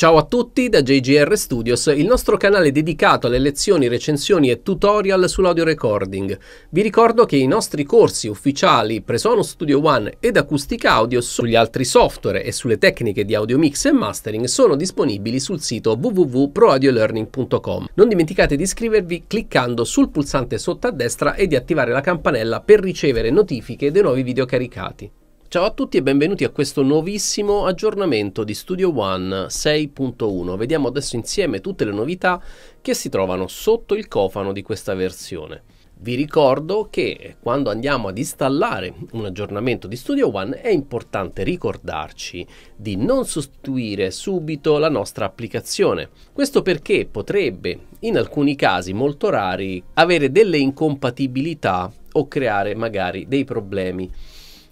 Ciao a tutti da JGR Studios, il nostro canale dedicato alle lezioni, recensioni e tutorial sull'audio recording. Vi ricordo che i nostri corsi ufficiali Presonus Studio One ed Acustica Audio sugli altri software e sulle tecniche di audio mix e mastering sono disponibili sul sito www.proaudiolearning.com. Non dimenticate di iscrivervi cliccando sul pulsante sotto a destra e di attivare la campanella per ricevere notifiche dei nuovi video caricati. Ciao a tutti e benvenuti a questo nuovissimo aggiornamento di Studio One 6.1. Vediamo adesso insieme tutte le novità che si trovano sotto il cofano di questa versione. Vi ricordo che quando andiamo ad installare un aggiornamento di Studio One è importante ricordarci di non sostituire subito la nostra applicazione. Questo perché potrebbe, in alcuni casi molto rari, avere delle incompatibilità o creare magari dei problemi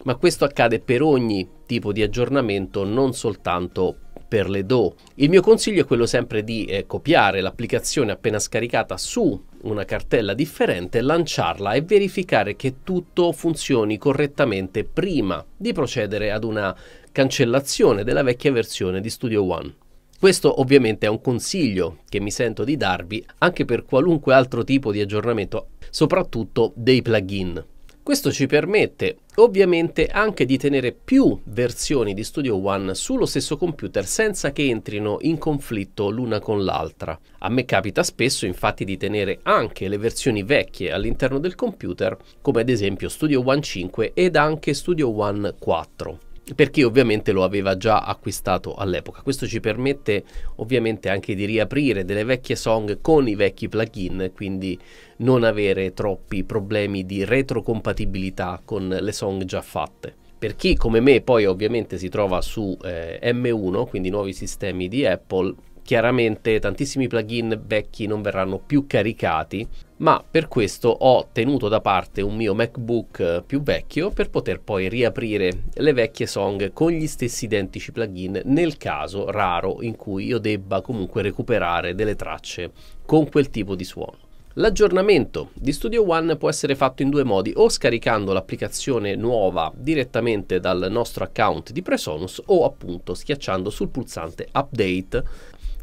ma questo accade per ogni tipo di aggiornamento, non soltanto per le DO. Il mio consiglio è quello sempre di eh, copiare l'applicazione appena scaricata su una cartella differente, lanciarla e verificare che tutto funzioni correttamente prima di procedere ad una cancellazione della vecchia versione di Studio One. Questo ovviamente è un consiglio che mi sento di darvi anche per qualunque altro tipo di aggiornamento, soprattutto dei plugin. Questo ci permette ovviamente anche di tenere più versioni di Studio One sullo stesso computer senza che entrino in conflitto l'una con l'altra. A me capita spesso infatti di tenere anche le versioni vecchie all'interno del computer come ad esempio Studio One 5 ed anche Studio One 4 per chi ovviamente lo aveva già acquistato all'epoca. Questo ci permette ovviamente anche di riaprire delle vecchie song con i vecchi plugin, quindi non avere troppi problemi di retrocompatibilità con le song già fatte. Per chi come me poi ovviamente si trova su eh, M1, quindi nuovi sistemi di Apple, chiaramente tantissimi plugin vecchi non verranno più caricati, ma per questo ho tenuto da parte un mio MacBook eh, più vecchio per poter poi riaprire le vecchie song con gli stessi identici plugin nel caso raro in cui io debba comunque recuperare delle tracce con quel tipo di suono. L'aggiornamento di Studio One può essere fatto in due modi, o scaricando l'applicazione nuova direttamente dal nostro account di Presonus o appunto schiacciando sul pulsante Update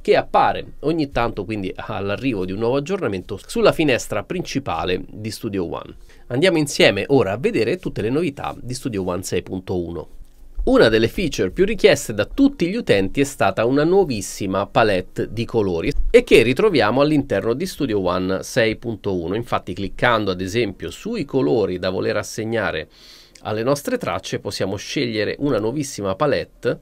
che appare ogni tanto quindi all'arrivo di un nuovo aggiornamento sulla finestra principale di Studio One. Andiamo insieme ora a vedere tutte le novità di Studio One 6.1. Una delle feature più richieste da tutti gli utenti è stata una nuovissima palette di colori e che ritroviamo all'interno di Studio One 6.1. Infatti cliccando ad esempio sui colori da voler assegnare alle nostre tracce possiamo scegliere una nuovissima palette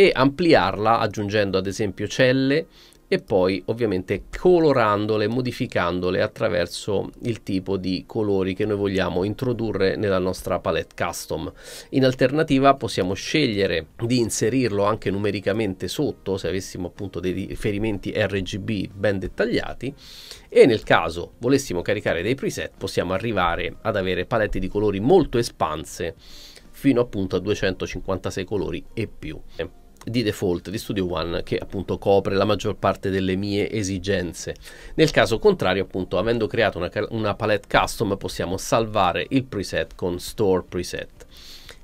e ampliarla aggiungendo ad esempio celle e poi ovviamente colorandole, modificandole attraverso il tipo di colori che noi vogliamo introdurre nella nostra palette custom. In alternativa possiamo scegliere di inserirlo anche numericamente sotto se avessimo appunto dei riferimenti RGB ben dettagliati e nel caso volessimo caricare dei preset possiamo arrivare ad avere palette di colori molto espanse fino appunto a 256 colori e più di default di Studio One che appunto copre la maggior parte delle mie esigenze. Nel caso contrario, appunto, avendo creato una, una palette custom possiamo salvare il preset con store preset.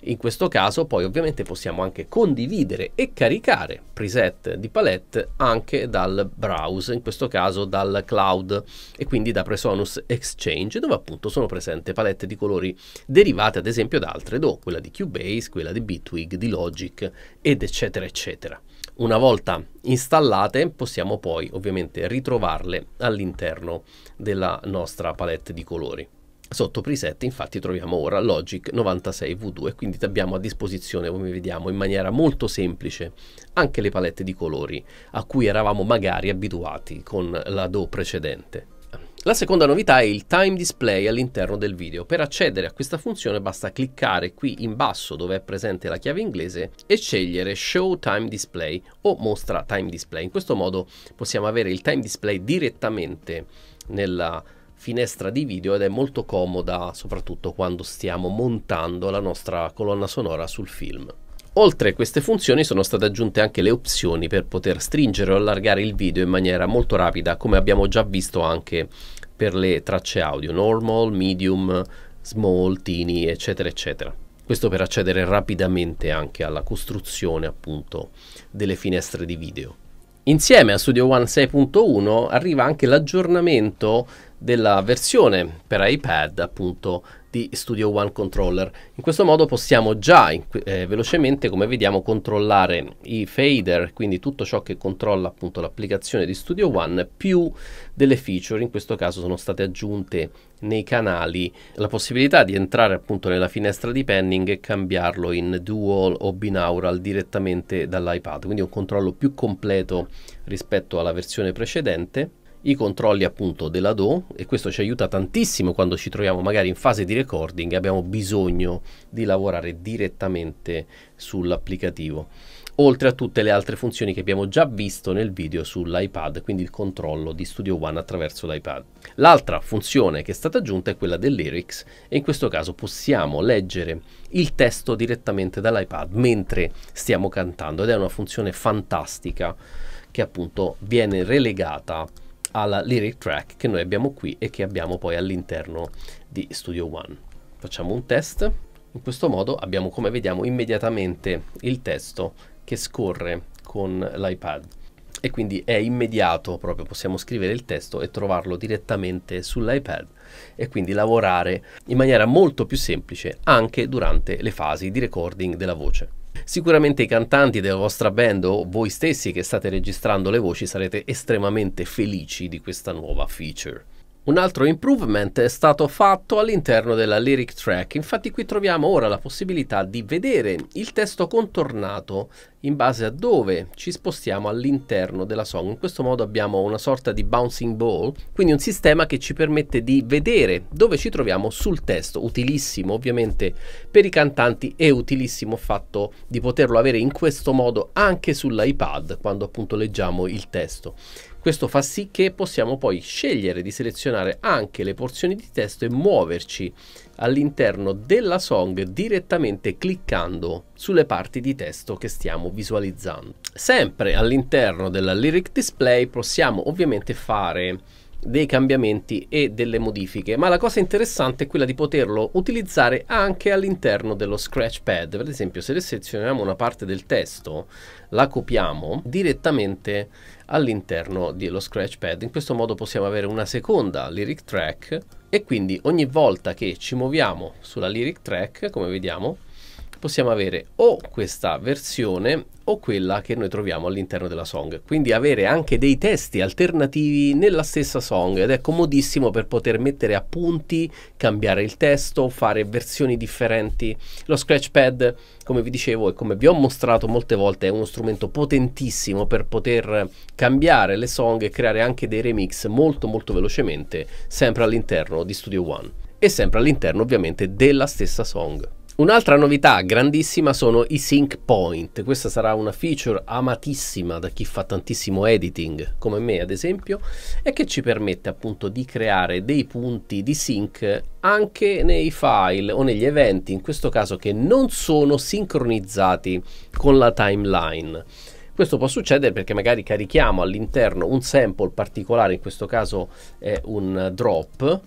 In questo caso poi ovviamente possiamo anche condividere e caricare preset di palette anche dal browse, in questo caso dal cloud e quindi da Presonus Exchange dove appunto sono presenti palette di colori derivate ad esempio da altre DO, quella di Cubase, quella di Bitwig, di Logic ed eccetera eccetera. Una volta installate possiamo poi ovviamente ritrovarle all'interno della nostra palette di colori. Sotto preset infatti troviamo ora Logic 96V2, quindi abbiamo a disposizione, come vediamo, in maniera molto semplice anche le palette di colori a cui eravamo magari abituati con la Do precedente. La seconda novità è il time display all'interno del video. Per accedere a questa funzione basta cliccare qui in basso dove è presente la chiave inglese e scegliere show time display o mostra time display. In questo modo possiamo avere il time display direttamente nella finestra di video ed è molto comoda soprattutto quando stiamo montando la nostra colonna sonora sul film. Oltre a queste funzioni sono state aggiunte anche le opzioni per poter stringere o allargare il video in maniera molto rapida come abbiamo già visto anche per le tracce audio normal, medium, small, teeny eccetera eccetera. Questo per accedere rapidamente anche alla costruzione appunto delle finestre di video. Insieme a Studio One 6.1 arriva anche l'aggiornamento della versione per iPad appunto di Studio One Controller. In questo modo possiamo già eh, velocemente, come vediamo, controllare i fader, quindi tutto ciò che controlla appunto l'applicazione di Studio One, più delle feature, in questo caso sono state aggiunte nei canali la possibilità di entrare appunto nella finestra di panning e cambiarlo in dual o binaural direttamente dall'iPad, quindi un controllo più completo rispetto alla versione precedente i controlli appunto della DO e questo ci aiuta tantissimo quando ci troviamo magari in fase di recording e abbiamo bisogno di lavorare direttamente sull'applicativo oltre a tutte le altre funzioni che abbiamo già visto nel video sull'iPad, quindi il controllo di Studio One attraverso l'iPad. L'altra funzione che è stata aggiunta è quella del lyrics e in questo caso possiamo leggere il testo direttamente dall'iPad mentre stiamo cantando ed è una funzione fantastica che appunto viene relegata alla lyric track che noi abbiamo qui e che abbiamo poi all'interno di Studio One. Facciamo un test, in questo modo abbiamo come vediamo immediatamente il testo che scorre con l'iPad e quindi è immediato proprio possiamo scrivere il testo e trovarlo direttamente sull'iPad e quindi lavorare in maniera molto più semplice anche durante le fasi di recording della voce. Sicuramente i cantanti della vostra band o voi stessi che state registrando le voci sarete estremamente felici di questa nuova feature. Un altro improvement è stato fatto all'interno della lyric track, infatti qui troviamo ora la possibilità di vedere il testo contornato in base a dove ci spostiamo all'interno della song. In questo modo abbiamo una sorta di bouncing ball, quindi un sistema che ci permette di vedere dove ci troviamo sul testo, utilissimo ovviamente per i cantanti e utilissimo fatto di poterlo avere in questo modo anche sull'iPad quando appunto leggiamo il testo. Questo fa sì che possiamo poi scegliere di selezionare anche le porzioni di testo e muoverci all'interno della song direttamente cliccando sulle parti di testo che stiamo visualizzando. Sempre all'interno della lyric display possiamo ovviamente fare dei cambiamenti e delle modifiche, ma la cosa interessante è quella di poterlo utilizzare anche all'interno dello scratchpad. Per esempio, se selezioniamo una parte del testo, la copiamo direttamente all'interno dello scratchpad. In questo modo possiamo avere una seconda lyric track e quindi ogni volta che ci muoviamo sulla lyric track, come vediamo, possiamo avere o questa versione o quella che noi troviamo all'interno della song. Quindi avere anche dei testi alternativi nella stessa song ed è comodissimo per poter mettere appunti, cambiare il testo, fare versioni differenti. Lo scratchpad, come vi dicevo e come vi ho mostrato molte volte, è uno strumento potentissimo per poter cambiare le song e creare anche dei remix molto molto velocemente, sempre all'interno di Studio One e sempre all'interno ovviamente della stessa song. Un'altra novità grandissima sono i sync point, questa sarà una feature amatissima da chi fa tantissimo editing, come me ad esempio, e che ci permette appunto di creare dei punti di sync anche nei file o negli eventi, in questo caso che non sono sincronizzati con la timeline. Questo può succedere perché magari carichiamo all'interno un sample particolare, in questo caso è un drop,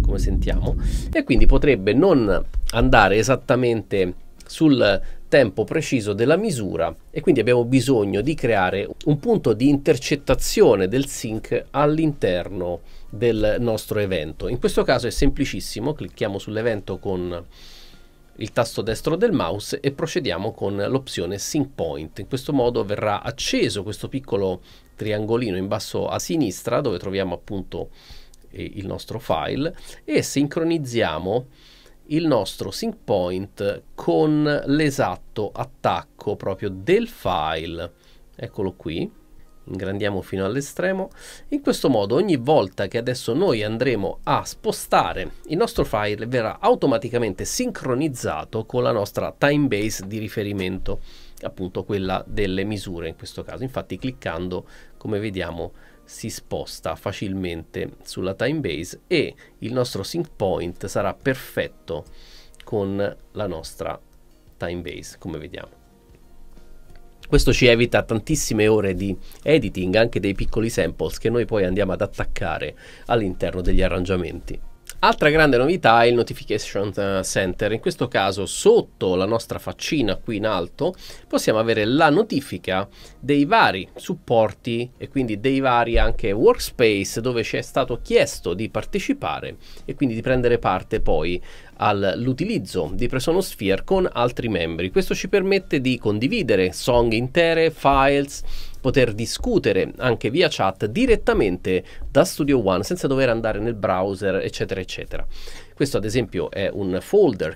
come sentiamo, e quindi potrebbe non andare esattamente sul tempo preciso della misura e quindi abbiamo bisogno di creare un punto di intercettazione del sync all'interno del nostro evento. In questo caso è semplicissimo, clicchiamo sull'evento con il tasto destro del mouse e procediamo con l'opzione sync point. In questo modo verrà acceso questo piccolo triangolino in basso a sinistra dove troviamo appunto eh, il nostro file e sincronizziamo il nostro sync point con l'esatto attacco proprio del file. Eccolo qui ingrandiamo fino all'estremo. In questo modo ogni volta che adesso noi andremo a spostare il nostro file verrà automaticamente sincronizzato con la nostra time base di riferimento, appunto quella delle misure in questo caso. Infatti cliccando come vediamo si sposta facilmente sulla time base e il nostro sync point sarà perfetto con la nostra time base come vediamo questo ci evita tantissime ore di editing anche dei piccoli samples che noi poi andiamo ad attaccare all'interno degli arrangiamenti Altra grande novità è il Notification eh, Center. In questo caso, sotto la nostra faccina qui in alto, possiamo avere la notifica dei vari supporti e quindi dei vari anche workspace dove ci è stato chiesto di partecipare e quindi di prendere parte poi all'utilizzo di Presonosphere con altri membri. Questo ci permette di condividere song intere, files, poter discutere anche via chat direttamente da Studio One senza dover andare nel browser, eccetera, eccetera. Questo ad esempio è un folder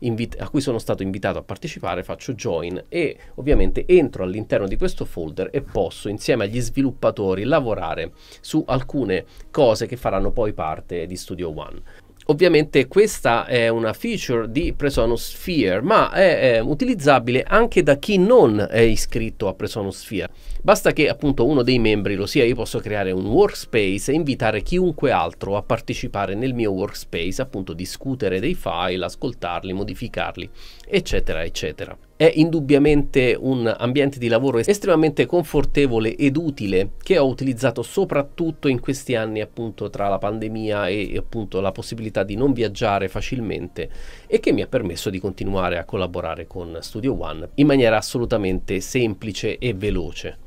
invit- a cui sono stato invitato a partecipare, faccio join e ovviamente entro all'interno di questo folder e posso insieme agli sviluppatori lavorare su alcune cose che faranno poi parte di Studio One. Ovviamente questa è una feature di Presonosphere, ma è, è, utilizzabile anche da chi non è iscritto a Presonosphere. Basta che appunto uno dei membri lo sia, io posso creare un workspace e invitare chiunque altro a partecipare nel mio workspace, appunto discutere dei file, ascoltarli, modificarli, eccetera, eccetera è indubbiamente un ambiente di lavoro estremamente confortevole ed utile che ho utilizzato soprattutto in questi anni appunto tra la pandemia e, appunto la possibilità di non viaggiare facilmente e che mi ha permesso di continuare a collaborare con Studio One in maniera assolutamente semplice e veloce.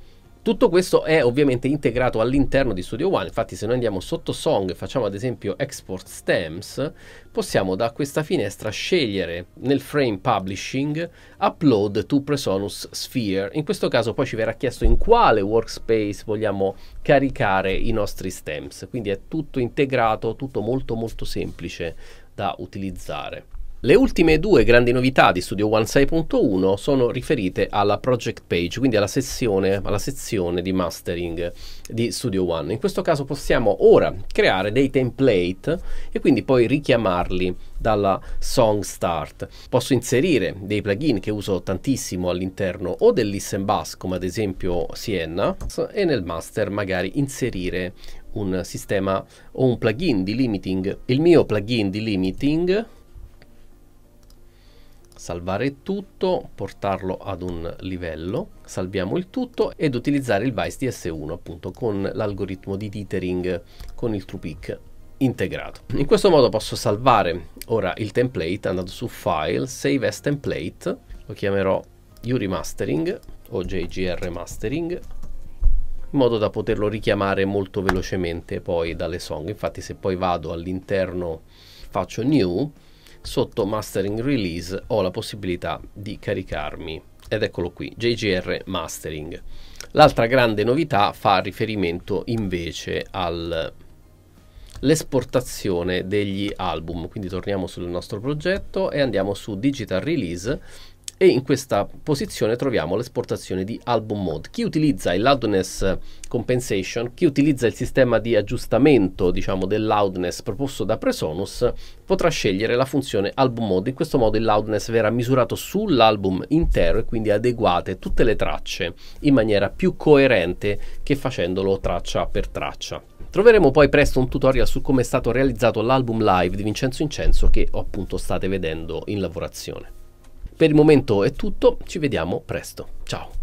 Tutto questo è ovviamente integrato all'interno di Studio One, infatti se noi andiamo sotto Song e facciamo ad esempio Export Stamps, possiamo da questa finestra scegliere nel frame Publishing Upload to Presonus Sphere. In questo caso poi ci verrà chiesto in quale workspace vogliamo caricare i nostri stamps, quindi è tutto integrato, tutto molto molto semplice da utilizzare. Le ultime due grandi novità di Studio One 6.1 sono riferite alla project page, quindi alla sezione, alla sezione, di mastering di Studio One. In questo caso possiamo ora creare dei template e quindi poi richiamarli dalla song start. Posso inserire dei plugin che uso tantissimo all'interno o del listen bus, come ad esempio Sienna, e nel master magari inserire un sistema o un plugin di limiting. Il mio plugin di limiting salvare tutto, portarlo ad un livello, salviamo il tutto ed utilizzare il Vice DS1 appunto con l'algoritmo di dithering con il TruePic integrato. In questo modo posso salvare ora il template andando su File, Save as Template, lo chiamerò URemastering o JGR Mastering in modo da poterlo richiamare molto velocemente poi dalle song. Infatti se poi vado all'interno faccio New sotto mastering release ho la possibilità di caricarmi ed eccolo qui JGR mastering l'altra grande novità fa riferimento invece all'esportazione degli album quindi torniamo sul nostro progetto e andiamo su digital release e in questa posizione troviamo l'esportazione di album mode. Chi utilizza il loudness compensation, chi utilizza il sistema di aggiustamento diciamo, del loudness proposto da Presonus potrà scegliere la funzione album mode, in questo modo il loudness verrà misurato sull'album intero e quindi adeguate tutte le tracce in maniera più coerente che facendolo traccia per traccia. Troveremo poi presto un tutorial su come è stato realizzato l'album live di Vincenzo Incenso che appunto state vedendo in lavorazione. Per il momento è tutto, ci vediamo presto. Ciao.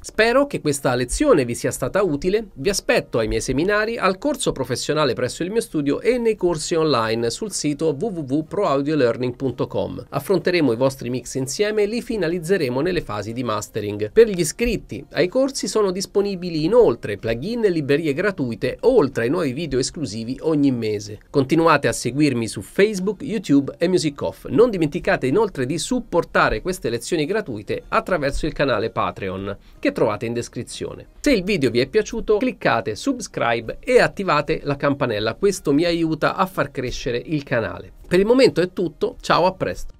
Spero che questa lezione vi sia stata utile, vi aspetto ai miei seminari, al corso professionale presso il mio studio e nei corsi online sul sito www.proaudiolearning.com. Affronteremo i vostri mix insieme e li finalizzeremo nelle fasi di mastering. Per gli iscritti ai corsi sono disponibili inoltre plugin e librerie gratuite, oltre ai nuovi video esclusivi ogni mese. Continuate a seguirmi su Facebook, YouTube e Music Off. Non dimenticate inoltre di supportare queste lezioni gratuite attraverso il canale Patreon, che che trovate in descrizione. Se il video vi è piaciuto cliccate subscribe e attivate la campanella, questo mi aiuta a far crescere il canale. Per il momento è tutto, ciao a presto!